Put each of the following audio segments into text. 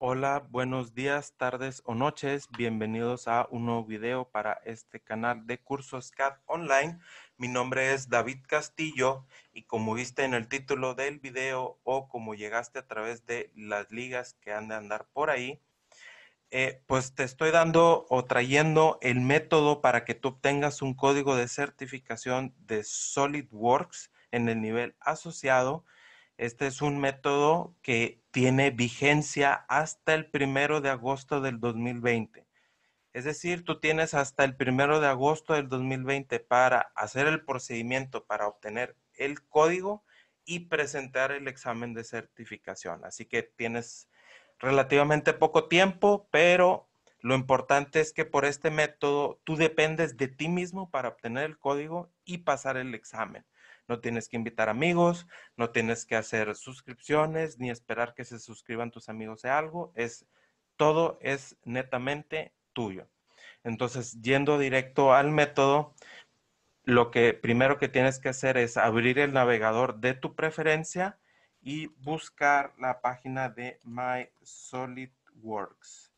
Hola, buenos días, tardes o noches. Bienvenidos a un nuevo video para este canal de cursos CAD Online. Mi nombre es David Castillo y como viste en el título del video o como llegaste a través de las ligas que han de andar por ahí, eh, pues te estoy dando o trayendo el método para que tú obtengas un código de certificación de SolidWorks en el nivel asociado este es un método que tiene vigencia hasta el primero de agosto del 2020. Es decir, tú tienes hasta el primero de agosto del 2020 para hacer el procedimiento para obtener el código y presentar el examen de certificación. Así que tienes relativamente poco tiempo, pero lo importante es que por este método tú dependes de ti mismo para obtener el código y pasar el examen. No tienes que invitar amigos, no tienes que hacer suscripciones ni esperar que se suscriban tus amigos de algo. Es todo es netamente tuyo. Entonces, yendo directo al método, lo que primero que tienes que hacer es abrir el navegador de tu preferencia y buscar la página de My SolidWorks.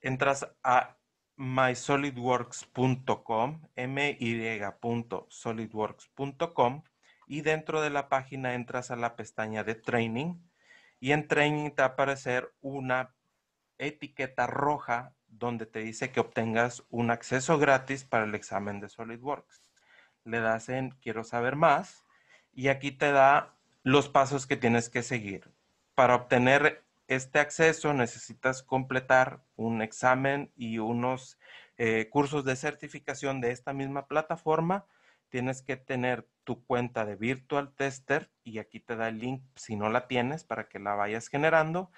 Entras a mysolidworks.com, my.solidworks.com y dentro de la página entras a la pestaña de training y en training te va aparecer una etiqueta roja donde te dice que obtengas un acceso gratis para el examen de SolidWorks. Le das en quiero saber más y aquí te da los pasos que tienes que seguir. Para obtener este acceso necesitas completar un examen y unos eh, cursos de certificación de esta misma plataforma. Tienes que tener tu cuenta de Virtual Tester y aquí te da el link si no la tienes para que la vayas generando.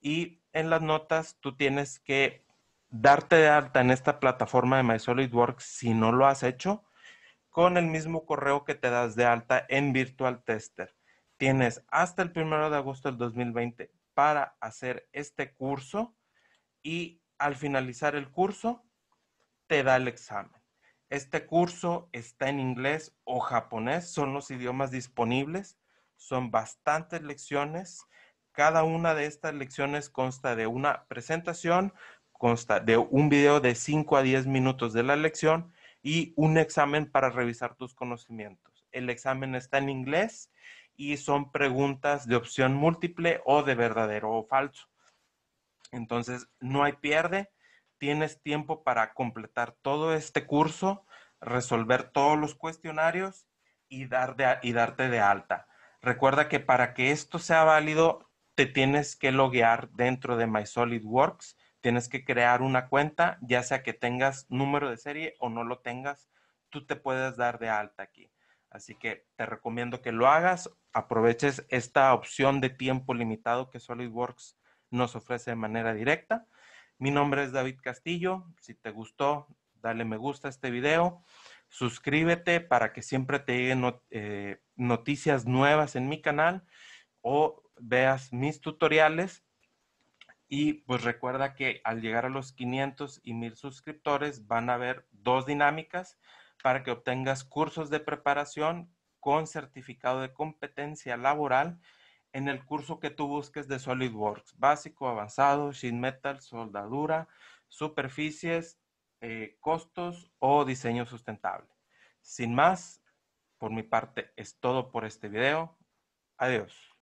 Y en las notas tú tienes que darte de alta en esta plataforma de MySolidWorks si no lo has hecho con el mismo correo que te das de alta en Virtual Tester. Tienes hasta el primero de agosto del 2020 para hacer este curso y al finalizar el curso te da el examen. Este curso está en inglés o japonés, son los idiomas disponibles, son bastantes lecciones. Cada una de estas lecciones consta de una presentación, consta de un video de 5 a 10 minutos de la lección y un examen para revisar tus conocimientos. El examen está en inglés y son preguntas de opción múltiple o de verdadero o falso. Entonces, no hay pierde, tienes tiempo para completar todo este curso, resolver todos los cuestionarios y, y darte de alta. Recuerda que para que esto sea válido, te tienes que loguear dentro de MySolidWorks, tienes que crear una cuenta, ya sea que tengas número de serie o no lo tengas, tú te puedes dar de alta aquí. Así que te recomiendo que lo hagas, aproveches esta opción de tiempo limitado que SolidWorks nos ofrece de manera directa. Mi nombre es David Castillo. Si te gustó, dale me gusta a este video. Suscríbete para que siempre te lleguen eh, noticias nuevas en mi canal o veas mis tutoriales. Y pues recuerda que al llegar a los 500 y 1000 suscriptores van a haber dos dinámicas para que obtengas cursos de preparación con certificado de competencia laboral en el curso que tú busques de SolidWorks, básico, avanzado, sheet metal, soldadura, superficies, eh, costos o diseño sustentable. Sin más, por mi parte es todo por este video. Adiós.